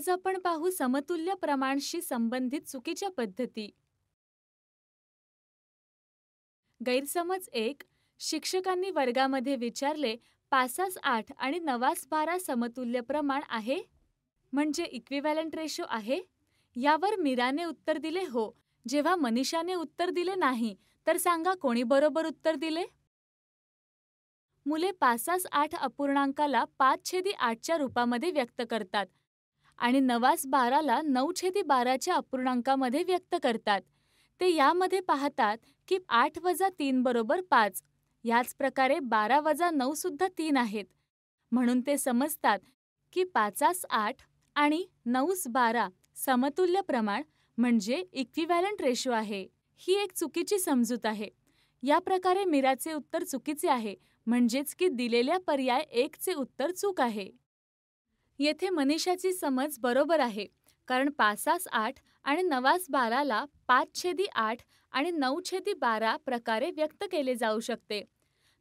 आज आपण पाहू समतुल्य प्रमाणशी संबंधित चुकीच्या पद्धती गैरसमज एक शिक्षकांनी वर्गामध्ये विचारले पासास आठ आणि नवास बारा समतुल्य प्रमाण आहे म्हणजे इक्विव्हॅलंट रेशो आहे यावर मीराने उत्तर दिले हो जेव्हा मनीषाने उत्तर दिले नाही तर सांगा कोणी बरोबर उत्तर दिले मुले पासास आठ अपूर्णांकाला पाच छेदी आठच्या रूपामध्ये व्यक्त करतात आणि नवास बाराला नऊ छेदी बाराच्या अपूर्णांकामध्ये व्यक्त करतात ते यामध्ये पाहतात की आठ वजा तीन बरोबर पाच याच प्रकारे बारा वजा नऊ सुद्धा तीन आहेत म्हणून ते समजतात की पाचास आठ आणि नऊस बारा समतुल्य प्रमाण म्हणजे इक्विव्हॅलंट रेशो आहे ही एक चुकीची समजूत आहे या प्रकारे मीराचे उत्तर चुकीचे आहे म्हणजेच की दिलेल्या पर्याय एकचे उत्तर चूक आहे येथे मनीषाची समज बरोबर आहे कारण पासास आठ आणि नवास बाराला पाच छेदी आठ आणि नऊ छेदी बारा प्रकारे व्यक्त केले जाऊ शकते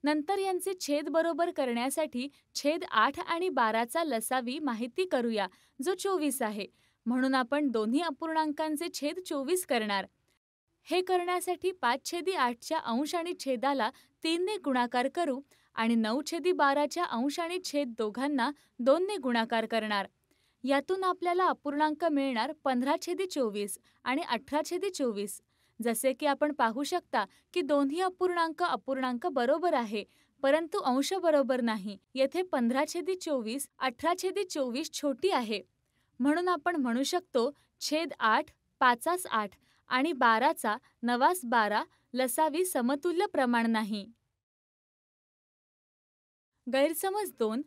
नंतर यांचे छेद बरोबर करण्यासाठी छेद आठ आणि बाराचा लसावी माहिती करूया जो चोवीस आहे म्हणून आपण दोन्ही अपूर्णांकांचे छेद चोवीस करणार हे करण्यासाठी पाच छेदी आठच्या अंश आणि छेदाला तीनने गुणाकार करू आणि नऊ छेदी बाराच्या अंश आणि छेद दोघांना दोनने गुणाकार करणार यातून आपल्याला अपूर्णांक मिळणार पंधरा छेदी चोवीस आणि अठरा छेदी चोवीस जसे की आपण पाहू शकता की दोन्ही अपूर्णांक अपूर्णांक बरोबर आहे परंतु अंश बरोबर नाही येथे पंधरा छेदी चोवीस अठरा छेदी चोवीस छोटी आहे म्हणून आपण म्हणू शकतो छेद आठ पाचास आठ आणि बाराचा नवास बारा लसावी समतुल्य प्रमाण नाही गैरसमज दोन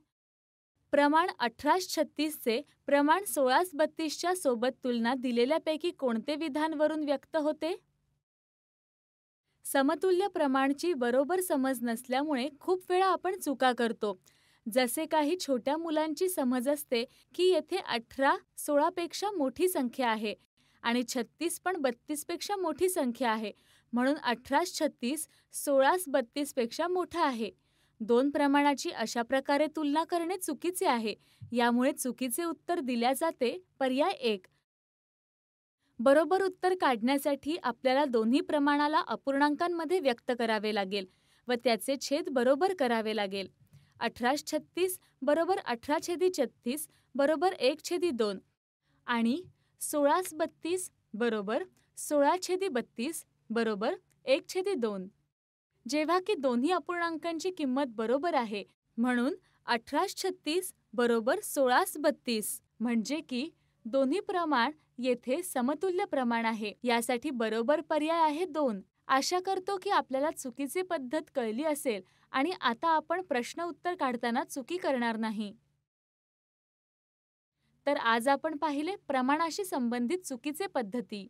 प्रमाण अठराश छत्तीसचे प्रमाण सोळास बत्तीसच्या सोबत तुलना दिलेल्यापैकी कोणते विधानवरून व्यक्त होते समतुल्य प्रमाणची बरोबर समज नसल्यामुळे खूप वेळा आपण चुका करतो जसे काही छोट्या मुलांची समज असते की येथे अठरा सोळापेक्षा मोठी संख्या आहे आणि छत्तीस पण बत्तीसपेक्षा मोठी संख्या आहे म्हणून अठराश छत्तीस सोळास बत्तीसपेक्षा मोठा आहे दोन प्रमाणाची अशा प्रकारे तुलना करणे चुकीचे आहे यामुळे चुकीचे उत्तर दिल्या जाते पर्याय एक बरोबर उत्तर काढण्यासाठी आपल्याला दोन्ही प्रमाणाला अपूर्णांकांमध्ये व्यक्त करावे लागेल व त्याचे छेद बरोबर करावे लागेल अठरा छत्तीस बरोबर अठरा छेदी छत्तीस बरोबर एक छेदी दोन आणि सोळास बत्तीस बरोबर सोळा छेदी बत्तीस बरोबर एक छेदी दोन जेव्हा की दोन्ही अपूर्णांकांची किंमत बरोबर आहे म्हणून अठराश छत्तीस बरोबर सोळास बत्तीस म्हणजे की दोन्ही प्रमाण येथे समतुल्य प्रमाण आहे यासाठी बरोबर पर्याय आहे दोन आशा करतो की आपल्याला चुकीची पद्धत कळली असेल आणि आता आपण प्रश्न उत्तर काढताना चुकी करणार नाही तर आज आपण पाहिले प्रमाणाशी संबंधित चुकीचे पद्धती